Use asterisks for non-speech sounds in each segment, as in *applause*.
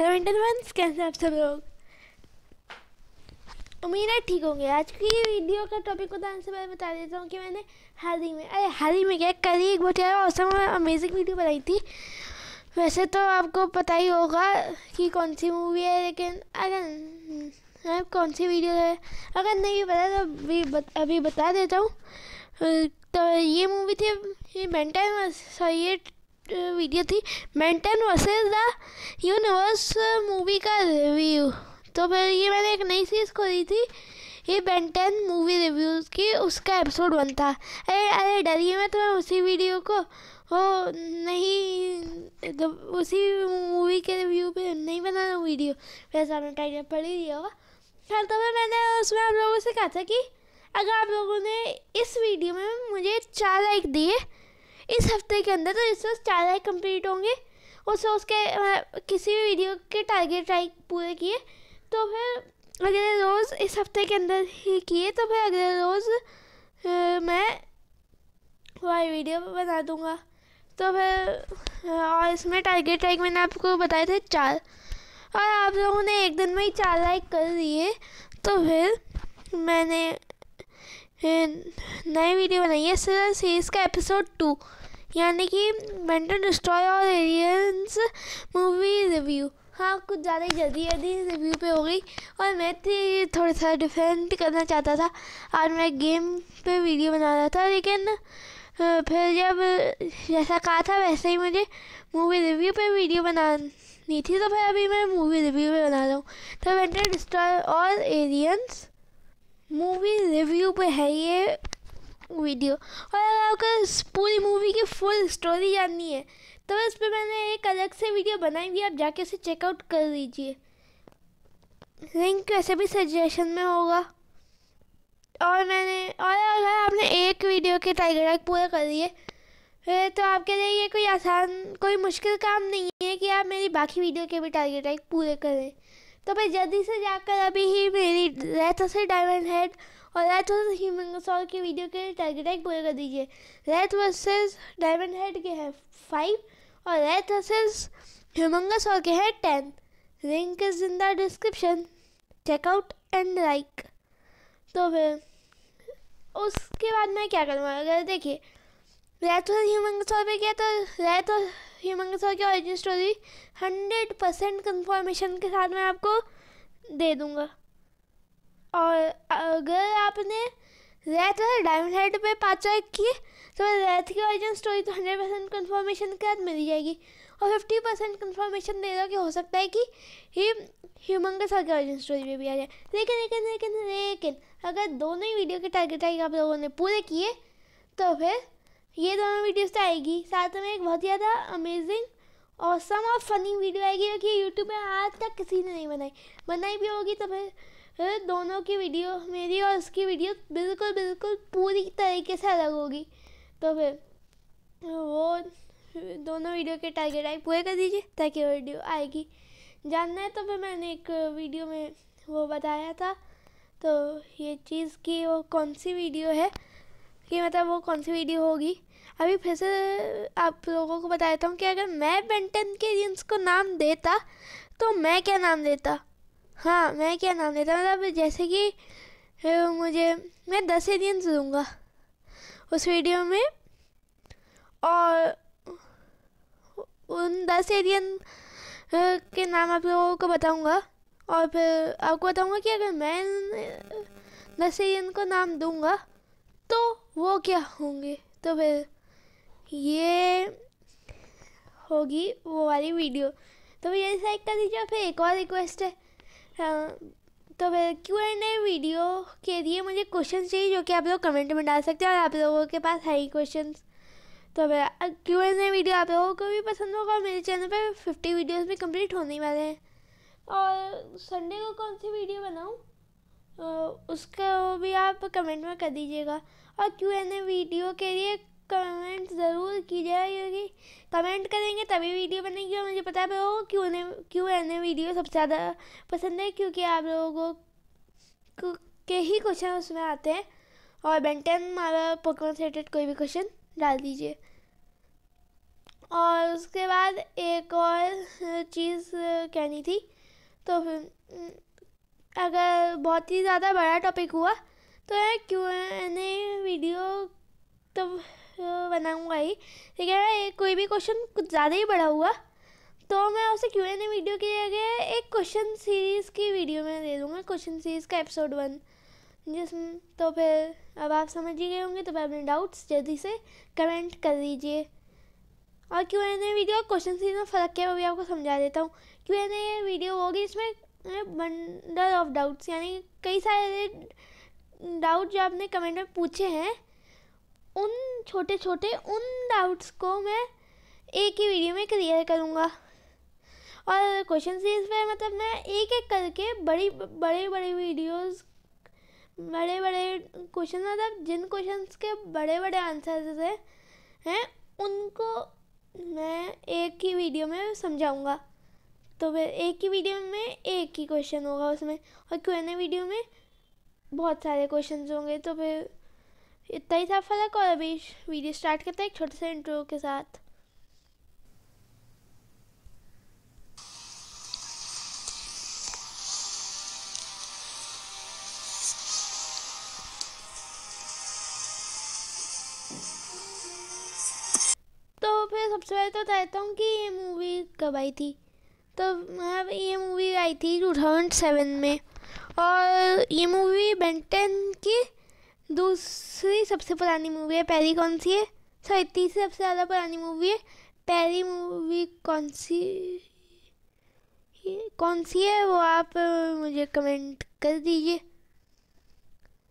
hello इंटरवेंस कैसे आप सब लोग उम्मीद है ठीक होंगे आज की वीडियो का टॉपिक को से मैं बता देता हूँ कि मैंने हाल ही में अरे हाल ही में क्या कल ही एक बहुत यार औसम अमेजिंग वीडियो बनाई थी वैसे तो आपको पता ही होगा कि कौन सी मूवी है लेकिन अगर हम्म, कौन सी वीडियो है अगर नहीं पता तो अभी बत, अभी बता देता हूँ तो ये मूवी थी ये सॉरी ये वीडियो थी Ben Ten versus the universe movie का रिव्यू तो फिर ये मैंने एक नई चीज़ खोली थी ये बेंटन मूवी रिव्यूज़ की उसका एपिसोड वन था अरे अरे डरिए मैं तो मैं उसी वीडियो को ओ नहीं उसी मूवी के रिव्यू पे नहीं बनाना वीडियो वैसे आपने टाइटल पढ़ ही दिया होगा खैर तो मैं मैंने उसमें आप लोगों से कहा था कि अगर आप लोगों ने इस वीडियो में मुझे चार लाइक दिए इस हफ्ते के अंदर तो इस वक्त चार लाइक कम्प्लीट होंगे और सो उसके किसी भी वीडियो के टारगेट लाइक पूरे किए तो फिर अगले रोज़ इस हफ्ते के अंदर ही किए तो फिर अगले रोज़ मैं वाई वीडियो बना दूँगा तो फिर और इसमें टारगेट लाइक मैंने आपको बताए थे चार और आप लोगों ने एक दिन में ही चार लाइक कर दिए तो फिर मैंने नई वीडियो बनाई है सीरीज़ का एपिसोड टू यानी कि Ben Ten destroy all aliens movie review हाँ कुछ ज़्यादा ही जल्दी जल्दी रिव्यू पे हो गई और मैं थी थोड़ा सा डिफेंड करना चाहता था और मैं गेम पे वीडियो बना रहा था लेकिन फिर जब जैसा कहा था वैसे ही मुझे मूवी रिव्यू पे वीडियो बनानी थी तो फिर अभी मैं मूवी रिव्यू पे बना रहा हूँ तो Ben Ten destroy all aliens movie review पे है ये वीडियो और अगर आपको पूरी मूवी की फुल स्टोरी जाननी है तो उस पर मैंने एक अलग से वीडियो बनाई हुई आप जाके उसे चेकआउट कर लीजिए लिंक वैसे भी सजेशन में होगा और मैंने और अगर आपने एक वीडियो के टाइगर टैग पूरा कर लिए तो आपके लिए ये कोई आसान कोई मुश्किल काम नहीं है कि आप मेरी बाकी वीडियो के भी टारगेट टैग पूरे करें तो मैं जल्दी से जाकर अभी ही मेरी रहता से डायमंड हेड और रेड वर्सेस ह्यूमन सॉल की वीडियो के लिए टैग पूरे कर दीजिए रेड वर्सेज डायमंड हेड के हैं फाइव और रेड वर्सेज ह्यूमंगस और के हैं टेन link is in the description check out and like तो फिर उसके बाद मैं क्या करूँगा अगर देखिए रेड वर्सेस ह्यूमंगस सॉल में किया तो रेड और ह्यूमंगस सॉल की origin story hundred percent confirmation के साथ मैं आपको दे दूँगा और अगर आपने रेड और डायमंड हेड पे पाँच किए तो रेड की ओरिजिन स्टोरी तो हंड्रेड परसेंट कन्फर्मेशन के बाद मिल जाएगी और फिफ्टी परसेंट कन्फर्मेशन दे रहा कि हो सकता है कि ही के साथ ओरिजिन स्टोरी में भी आ जाए लेकिन लेकिन लेकिन लेकिन अगर दोनों ही वीडियो के टारगेट आएगी आप लोगों ने पूरे किए तो फिर ये दोनों वीडियोस तो आएगी साथ में एक बहुत ज़्यादा अमेजिंग और सम और फनी वीडियो आएगी जो कि यूट्यूब में आज तक किसी ने नहीं बनाई बनाई भी होगी तो फिर दोनों की वीडियो मेरी और उसकी वीडियो बिल्कुल बिल्कुल पूरी तरीके से अलग होगी तो फिर वो दोनों वीडियो के टारगेट आए पूरे कर दीजिए ताकि वीडियो आएगी जानना है तो फिर मैंने एक वीडियो में वो बताया था तो ये चीज़ की वो कौन सी वीडियो है कि मतलब वो कौन सी वीडियो होगी अभी फिर से आप लोगों को बता देता हूँ कि अगर मैं बेंटन के रिंस को नाम देता तो मैं क्या नाम देता हाँ मैं क्या नाम देता मतलब जैसे कि मुझे मैं दस एलियंस दूंगा उस वीडियो में और उन दस एलियन के नाम आप लोगों को बताऊंगा और फिर आपको बताऊंगा कि अगर मैं दस एलियन को नाम दूंगा तो वो क्या होंगे तो फिर ये होगी वो वाली वीडियो तो फिर लाइक कर दीजिए फिर एक और रिक्वेस्ट है हाँ, तो क्यू एंड ए वीडियो के लिए मुझे क्वेश्चन चाहिए जो कि आप लोग कमेंट में डाल सकते हैं और आप लोगों के पास है ही क्वेश्चन तो मेरा क्यू एंड ए वीडियो आप लोगों को भी पसंद होगा और मेरे चैनल पर फिफ्टी वीडियोस भी कंप्लीट होने वाले हैं और संडे को कौन सी वीडियो बनाऊँ उसका भी आप कमेंट में कर दीजिएगा और क्यू एंड ए वीडियो के लिए कमेंट ज़रूर कीजिएगा क्योंकि कमेंट करेंगे तभी वीडियो बनेगी और मुझे पता है क्यों ने क्यों एन वीडियो सबसे ज़्यादा पसंद है क्योंकि आप लोगों को के ही क्वेश्चन उसमें आते हैं और बेंटन मारा पकवान से रिलेटेड कोई भी क्वेश्चन डाल दीजिए और उसके बाद एक और चीज़ कहनी थी तो हम्म, अगर बहुत ही ज़्यादा बड़ा टॉपिक हुआ तो क्यों वीडियो तो बनाऊंगा ही ठीक है कोई भी क्वेश्चन कुछ ज़्यादा ही बड़ा हुआ तो मैं उसे क्यों एन ए वीडियो की जगह एक क्वेश्चन सीरीज़ की वीडियो में दे दूँगा क्वेश्चन सीरीज़ का एपिसोड वन जिसमें तो फिर अब आप समझ ही गए होंगे तो फिर अपने डाउट्स जल्दी से कमेंट कर दीजिए और क्यों एन ए वीडियो क्वेश्चन सीरीज में फ़र्क क्या है वो भी आपको समझा देता हूँ क्यों एन ए वीडियो होगी इसमें बंडल ऑफ डाउट्स यानी कई सारे डाउट जो आपने कमेंट में पूछे हैं उन छोटे छोटे उन डाउट्स को मैं एक ही वीडियो में क्लियर करूँगा और क्वेश्चन सीरीज पर मतलब मैं एक एक करके बड़ी बड़े बड़े वीडियोस बड़े बड़े क्वेश्चन मतलब जिन क्वेश्चंस के बड़े बड़े आंसर्स हैं हैं उनको मैं एक ही वीडियो में समझाऊंगा तो फिर एक ही वीडियो में एक ही क्वेश्चन होगा उसमें और क्यों वीडियो में बहुत सारे क्वेश्चन होंगे तो फिर इतना ही था फलक और अभी वीडियो स्टार्ट करते हैं एक छोटे से इंट्रो के साथ तो फिर सबसे पहले तो कहता हूँ कि ये मूवी कब आई थी तो ये मूवी आई थी 2007 में और ये मूवी बेंटन की दूसरी सबसे पुरानी मूवी है पहली कौन सी है सॉरी तीसरी सबसे ज़्यादा पुरानी मूवी है पहली मूवी कौन सी कौन सी है वो आप मुझे कमेंट कर दीजिए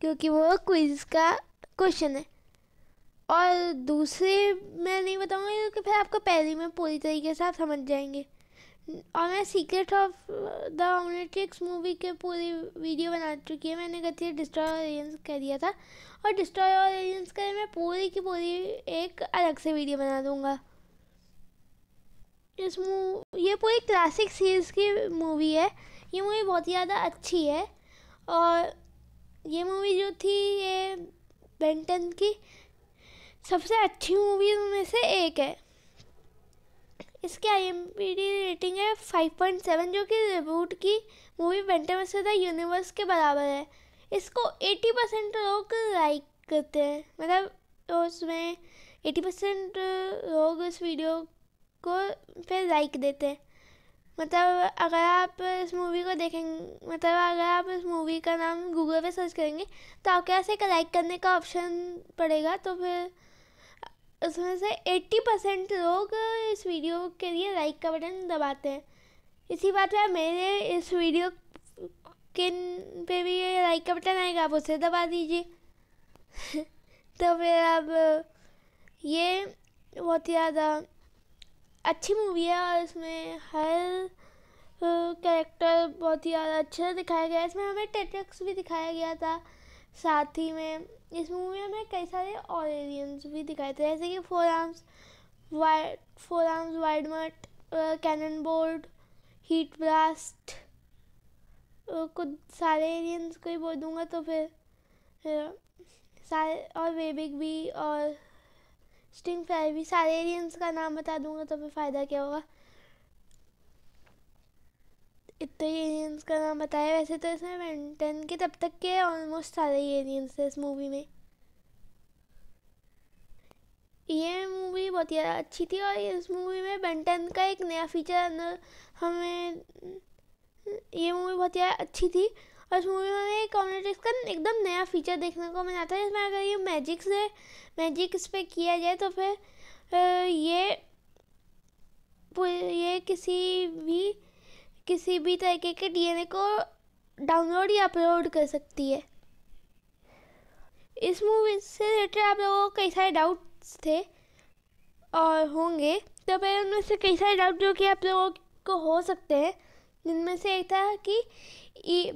क्योंकि वो क्विज का क्वेश्चन है और दूसरे मैं नहीं बताऊँगी क्योंकि फिर आपको पहली में पूरी तरीके से आप समझ जाएंगे और मैं secret of the Omnitrix movie के पूरी वीडियो बना चुकी है मैंने कहती है डिस्ट्रॉय और एलियंस कह दिया था और डिस्ट्रॉय और एलियंस का मैं पूरी की पूरी एक अलग से वीडियो बना दूँगा इस मूव ये पूरी क्लासिक सीरीज़ की मूवी है ये मूवी बहुत ही ज़्यादा अच्छी है और ये मूवी जो थी ये बेंटन की सबसे अच्छी मूवी में से एक है इसकी I M D B rating है फाइव पॉइंट सेवन जो कि रिबूट की मूवी वेंटर से द यूनिवर्स के बराबर है इसको एटी परसेंट लोग लाइक करते हैं मतलब उसमें एटी परसेंट लोग इस वीडियो को फिर लाइक देते हैं मतलब अगर आप इस मूवी को देखेंगे मतलब अगर आप इस मूवी का नाम गूगल पे सर्च करेंगे तो आपके पास एक लाइक करने का ऑप्शन पड़ेगा तो फिर उसमें से 80 परसेंट लोग इस वीडियो के लिए लाइक का बटन दबाते हैं इसी बात पर मेरे इस वीडियो के पे भी लाइक का बटन आएगा आप उसे दबा दीजिए *laughs* तो फिर अब ये बहुत ज़्यादा अच्छी मूवी है और इसमें हर कैरेक्टर बहुत ही ज़्यादा अच्छे से दिखाया गया इसमें हमें टेटक्स भी दिखाया गया था साथ ही में इस मूवी में हमें कई सारे और भी दिखाए थे जैसे कि Four Arms wild Four Arms Wildmutt Cannonbolt Heatblast कुछ सारे एरियंस को ही बोल दूँगा तो फिर सारे और वेबिक भी और स्टिंग फ्राई भी सारे एरियंस का नाम बता दूँगा तो फिर फ़ायदा क्या होगा इतने एलियंस का नाम बताया वैसे तो इसमें वेंटन के तब तक के ऑलमोस्ट सारे ही एलियंस थे इस मूवी में ये मूवी बहुत ही अच्छी थी और इस मूवी में बेंटन का एक नया फीचर हमें ये मूवी बहुत ही अच्छी थी और इस मूवी में हमें कॉम्युनिटिक्स का एकदम नया फीचर देखने को मिला था जिसमें अगर ये मैजिक से मैजिक इस पर किया जाए तो फिर ये ये किसी भी किसी भी तरीके के डीएनए को डाउनलोड या अपलोड कर सकती है इस मूवी से रिलेटेड आप लोगों को कई सारे डाउट्स थे और होंगे तो मैं उनमें से कई सारे डाउट जो कि आप लोगों को हो सकते हैं जिनमें से एक था कि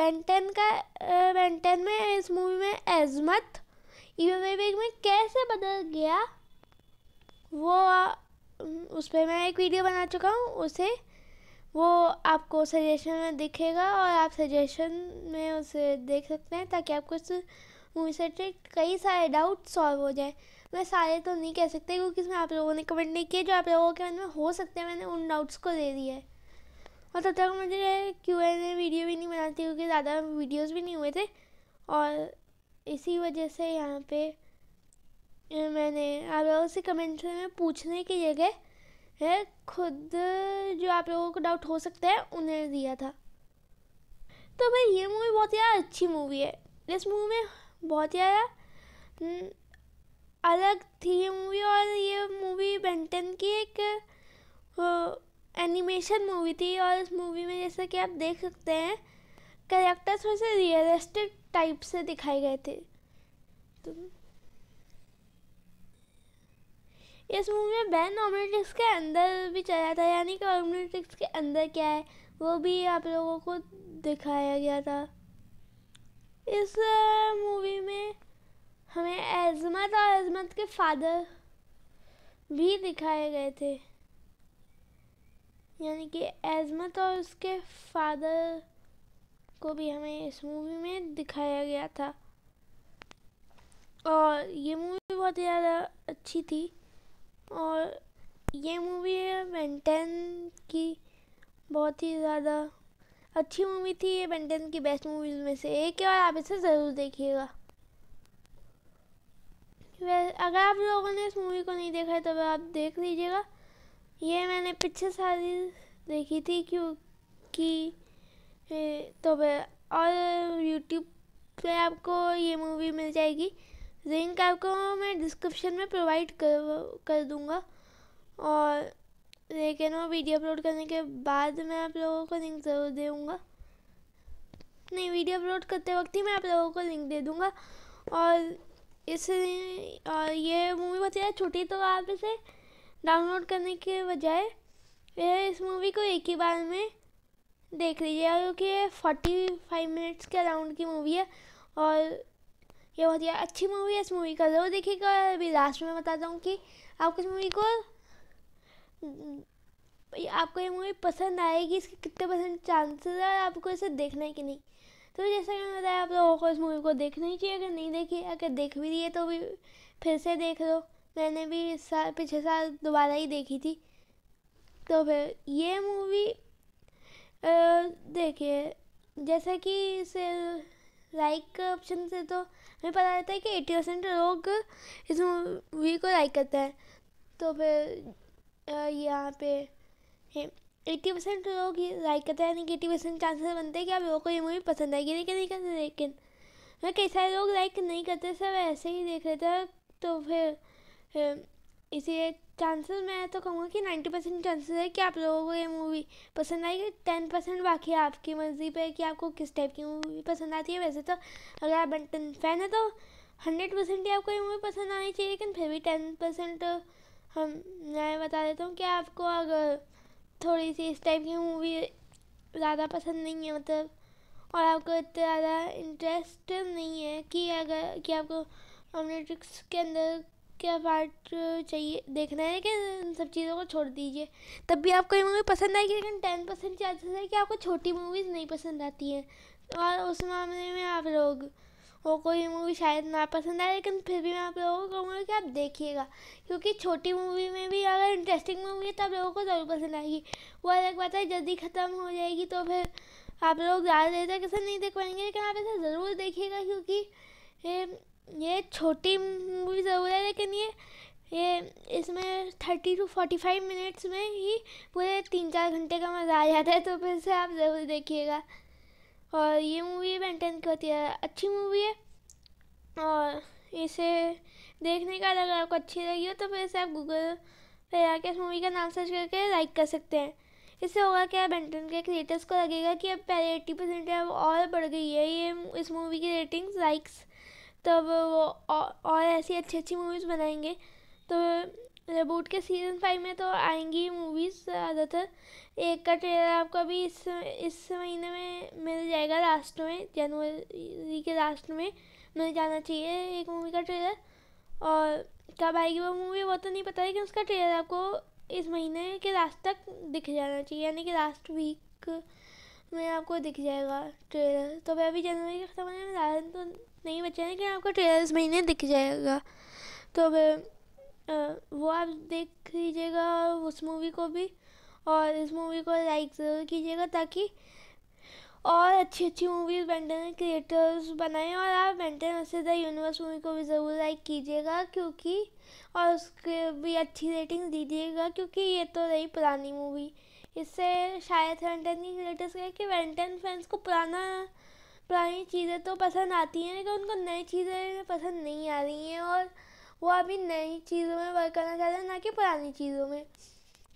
बेंटन e का बेंटन में इस मूवी में अजमत ईवेग में कैसे बदल गया वो उस पर मैं एक वीडियो बना चुका हूँ उसे वो आपको सजेशन में दिखेगा और आप सजेशन में उसे देख सकते हैं ताकि आपको इस मूवी से कई सारे डाउट सॉल्व हो जाए मैं सारे तो नहीं कह सकते क्योंकि इसमें आप लोगों ने कमेंट नहीं किए जो आप लोगों के मन में हो सकते हैं मैंने उन डाउट्स को दे दिया है और तब तक मुझे क्यू एन ए वीडियो भी नहीं बनाती क्योंकि ज़्यादा वीडियोज़ भी नहीं हुए थे और इसी वजह से यहाँ पे मैंने आप लोगों से कमेंट्स में पूछने की जगह है खुद जो आप लोगों को डाउट हो सकता है उन्हें दिया था तो भाई ये मूवी बहुत ही अच्छी मूवी है इस मूवी में बहुत ज़्यादा हम्म, अलग थी ये मूवी और ये मूवी बेंटन की एक एनिमेशन मूवी थी और इस मूवी में जैसा कि आप देख सकते हैं करेक्टर थोड़े से रियलिस्टिक टाइप से दिखाए गए थे तो इस मूवी में बैन ऑर्बिटिक्स के अंदर भी चला था यानी कि ऑर्बिटिक्स के अंदर क्या है वो भी आप लोगों को दिखाया गया था इस मूवी में हमें अजमत और अजमत के फादर भी दिखाए गए थे यानी कि अजमत और उसके फादर को भी हमें इस मूवी में दिखाया गया था और ये मूवी बहुत ज़्यादा अच्छी थी और ये मूवी है बेंटेन की बहुत ही ज़्यादा अच्छी मूवी थी ये बेंटेन की बेस्ट मूवीज़ में से एक है और आप इसे ज़रूर देखिएगा अगर आप लोगों ने इस मूवी को नहीं देखा है तो आप देख लीजिएगा ये मैंने पिछले साल देखी थी क्योंकि तो वह और यूट्यूब पे आपको ये मूवी मिल जाएगी लिंक आपको मैं डिस्क्रिप्शन में प्रोवाइड कर कर दूँगा और लेकिन वो वीडियो अपलोड करने के बाद मैं आप लोगों को लिंक ज़रूर दूँगा नहीं वीडियो अपलोड करते वक्त ही मैं आप लोगों को लिंक दे दूँगा और इस और ये मूवी बहुत ज़्यादा छोटी तो आप इसे डाउनलोड करने के बजाय इस मूवी को एक ही बार में देख लीजिए क्योंकि ये फोर्टी फाइव मिनट्स के अराउंड की मूवी है और ये बहुत ही अच्छी मूवी है इस मूवी का जरूर देखिएगा अभी लास्ट में बताता हूँ कि आपको इस मूवी को आपको ये मूवी पसंद आएगी इसके कितने परसेंट चांसेस है आपको इसे देखना है कि नहीं तो जैसा कि मैंने बताया आप लोगों को इस मूवी को देखना ही चाहिए अगर नहीं देखी अगर देख भी दिए तो भी फिर से देख लो मैंने भी साल पिछले साल दोबारा ही देखी थी तो फिर ये मूवी देखिए जैसा कि इसे लाइक ऑप्शन से तो हमें पता रहता है कि एट्टी परसेंट लोग इस मूवी को लाइक करते हैं तो फिर यहाँ पे एट्टी परसेंट लोग लाइक करते हैं यानी कि एट्टी परसेंट चांसेस बनते हैं कि आप लोगों को ये मूवी पसंद आएगी लेकिन नहीं करते लेकिन कई सारे लोग लाइक नहीं करते सब ऐसे ही देख लेते हैं तो फिर इसीलिए चांसेस मैं तो कहूँगा कि नाइन्टी परसेंट चांसेस है कि आप लोगों को ये मूवी पसंद आएगी टेन परसेंट बाकी है आपकी मर्ज़ी पे कि आपको किस टाइप की मूवी पसंद आती है वैसे तो अगर आप बंटन फैन है तो हंड्रेड परसेंट ही आपको ये मूवी पसंद आनी चाहिए लेकिन फिर भी टेन परसेंट हम मैं बता देता हूँ कि आपको अगर थोड़ी सी इस टाइप की मूवी ज़्यादा पसंद नहीं है मतलब और आपको इतना ज़्यादा इंटरेस्ट नहीं है कि अगर कि आपको के अंदर क्या पार्ट uh, चाहिए देखना है कि इन सब चीज़ों को छोड़ दीजिए तब भी आपको ये मूवी पसंद आएगी लेकिन टेन परसेंट चांसेस है कि आपको छोटी मूवीज़ नहीं पसंद आती हैं और उस मामले में आप लोग वो कोई मूवी शायद ना पसंद आए लेकिन फिर भी मैं आप लोगों को कहूँगा कि आप देखिएगा क्योंकि छोटी मूवी में भी अगर इंटरेस्टिंग मूवी है तो आप लोगों को ज़रूर पसंद आएगी वो अलग बात है जल्दी ख़त्म हो जाएगी तो फिर आप लोग ज़्यादा देर तक ऐसा नहीं देख पाएंगे लेकिन आप ऐसा ज़रूर देखिएगा क्योंकि ये छोटी मूवी ज़रूर है लेकिन ये ये इसमें thirty to forty five minutes में ही पूरे तीन चार घंटे का मज़ा आ जाता है तो फिर से आप ज़रूर देखिएगा और ये मूवी बेंटन की होती है अच्छी मूवी है और इसे देखने का अगर आपको अच्छी लगी हो तो फिर से आप गूगल पे जाके इस मूवी का नाम सर्च करके लाइक कर सकते हैं इससे होगा क्या बेंटन के क्रिएटर्स को लगेगा कि अब पहले एट्टी परसेंट और बढ़ गई है ये इस मूवी की रेटिंग्स लाइक्स तब वो और ऐसी अच्छी अच्छी मूवीज़ बनाएंगे तो रेबूट के सीज़न फाइव में तो आएंगी मूवीज़ ज़्यादातर एक का ट्रेलर आपको अभी इस इस महीने में मिल जाएगा लास्ट में जनवरी के लास्ट में मिल जाना चाहिए एक मूवी का ट्रेलर और कब आएगी वो मूवी वो तो नहीं पता लेकिन उसका ट्रेलर आपको इस महीने के लास्ट तक दिख जाना चाहिए यानी कि लास्ट वीक में आपको दिख जाएगा ट्रेलर तो वह अभी जनवरी के ख़त्म होने में तो नहीं बचा लेकिन आपको ट्रेलर इस महीने दिख जाएगा तो वो आप देख लीजिएगा उस मूवी को भी और इस मूवी को लाइक ज़रूर कीजिएगा ताकि और अच्छी अच्छी मूवीज़ बैंटन क्रिएटर्स बनाएं और आप बैंटन से द यूनिवर्स मूवी को भी ज़रूर लाइक कीजिएगा क्योंकि और उसके भी अच्छी रेटिंग दीजिएगा क्योंकि ये तो रही पुरानी मूवी इससे शायद वेंटन की क्रिएटर्स कि वेंटन फैंस को पुराना पुरानी चीज़ें तो पसंद आती हैं लेकिन उनको नई चीज़ें पसंद नहीं आ रही हैं और वो अभी नई चीज़ों में वर्क करना चाहते हैं ना कि पुरानी चीज़ों में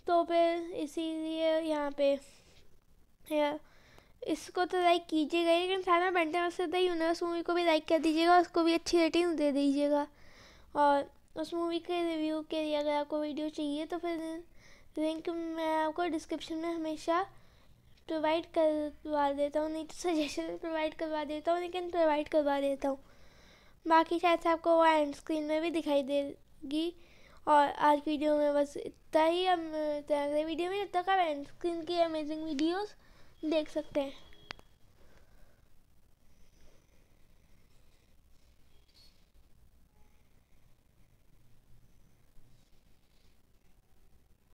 तो फिर इसीलिए यहाँ पे इसको तो लाइक कीजिएगा लेकिन सारा बनते वक्त द यूनिवर्स मूवी को भी लाइक कर दीजिएगा उसको भी अच्छी रेटिंग दे दीजिएगा और उस मूवी के रिव्यू के लिए अगर आपको वीडियो चाहिए तो फिर लिंक मैं आपको डिस्क्रिप्शन में हमेशा प्रोवाइड करवा देता हूँ नहीं तो सजेशन प्रोवाइड करवा देता हूँ लेकिन प्रोवाइड करवा देता हूँ बाकी शायद आपको वो एंड स्क्रीन में भी दिखाई देगी और आज वीडियो में बस इतना ही हम अगले वीडियो में जब तक आप एंड स्क्रीन की अमेजिंग वीडियोस देख सकते हैं